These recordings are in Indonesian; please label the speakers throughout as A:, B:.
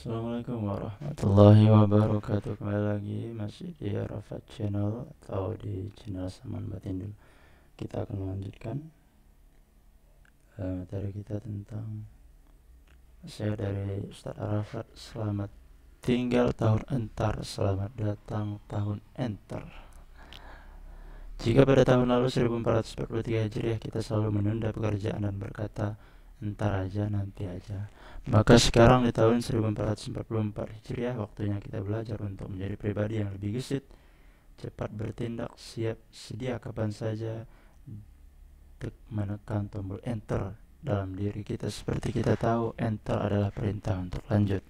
A: Assalamualaikum warahmatullahi wabarakatuh Kembali lagi masih di Arafat Channel Atau di channel Saman Batin Kita akan melanjutkan eh, Materi kita tentang Saya dari Ustaz Arafat Selamat tinggal tahun entar Selamat datang tahun entar
B: Jika pada tahun lalu 1443 Hijriah kita selalu
A: menunda pekerjaan dan berkata ntar aja nanti aja maka sekarang di tahun 1444 Hijriah waktunya kita belajar untuk menjadi pribadi yang lebih gesit cepat bertindak siap sedia kapan saja untuk menekan tombol enter dalam diri kita seperti kita tahu enter adalah perintah untuk lanjut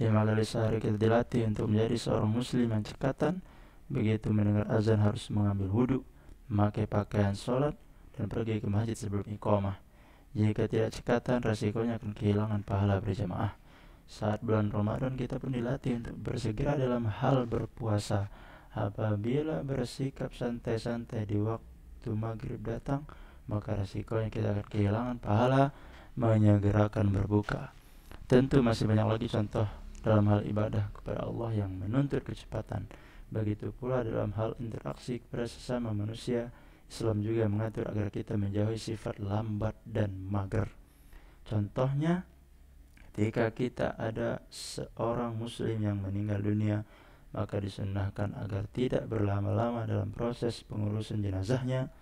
A: di malam sehari kita dilatih untuk menjadi seorang muslim yang cekatan begitu mendengar azan harus mengambil wudhu memakai pakaian sholat dan pergi ke masjid sebelum iqamah jika tidak cekatan, resikonya akan kehilangan pahala berjamaah. Saat bulan Ramadan kita pun dilatih untuk bersegera dalam hal berpuasa. Apabila bersikap santai-santai di waktu maghrib datang, maka resikonya kita akan kehilangan pahala menyegerakan berbuka. Tentu masih banyak lagi contoh dalam hal ibadah kepada Allah yang menuntut kecepatan. Begitu pula dalam hal interaksi kepada sesama manusia, Islam juga mengatur agar kita menjauhi sifat lambat dan mager. Contohnya, ketika kita ada seorang muslim yang meninggal dunia, maka disunnahkan agar tidak berlama-lama dalam proses pengurusan jenazahnya,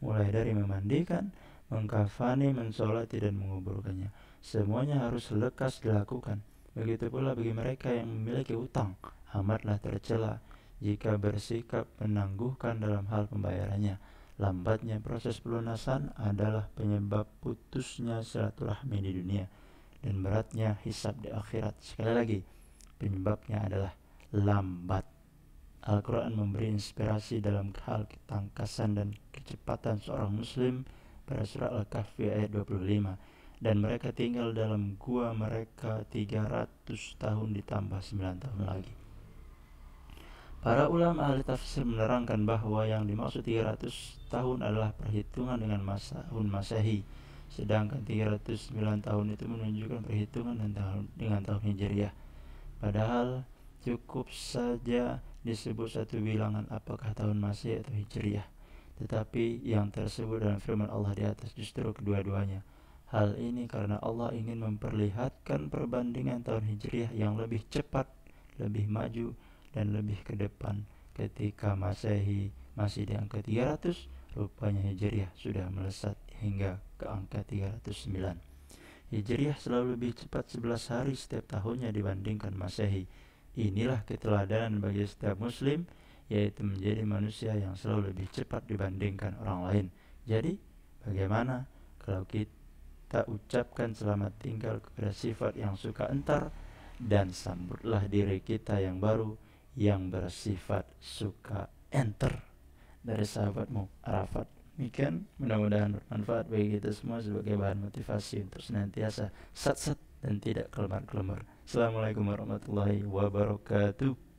A: mulai dari memandikan, mengkafani, mensolati, dan menguburkannya. Semuanya harus lekas dilakukan. Begitu pula bagi mereka yang memiliki utang, amatlah tercela jika bersikap menangguhkan dalam hal pembayarannya Lambatnya proses pelunasan adalah penyebab putusnya silaturahmi di dunia dan beratnya hisab di akhirat. Sekali lagi, penyebabnya adalah lambat. Al-Quran memberi inspirasi dalam hal ketangkasan dan kecepatan seorang muslim pada surah Al-Kahfi ayat 25 dan mereka tinggal dalam gua mereka 300 tahun ditambah 9 tahun lagi. Para ulama ahli tafsir menerangkan bahwa yang dimaksud 300 tahun adalah perhitungan dengan masa tahun masehi, sedangkan 309 tahun itu menunjukkan perhitungan dengan tahun, dengan tahun Hijriah. Padahal cukup saja disebut satu bilangan apakah tahun Masehi atau Hijriah. Tetapi yang tersebut dalam firman Allah di atas justru kedua-duanya. Hal ini karena Allah ingin memperlihatkan perbandingan tahun Hijriah yang lebih cepat, lebih maju, dan lebih ke depan ketika Masehi masih di angka 300 rupanya Hijriah sudah melesat hingga ke angka 309 Hijriah selalu lebih cepat 11 hari setiap tahunnya dibandingkan Masehi inilah keteladanan bagi setiap muslim yaitu menjadi manusia yang selalu lebih cepat dibandingkan orang lain jadi bagaimana kalau kita ucapkan selamat tinggal kepada sifat yang suka entar dan sambutlah diri kita yang baru yang bersifat suka enter dari sahabatmu Arafat demikian mudah-mudahan bermanfaat bagi kita semua sebagai bahan motivasi untuk senantiasa sat-sat dan tidak kelemar-kelemar Assalamualaikum warahmatullahi wabarakatuh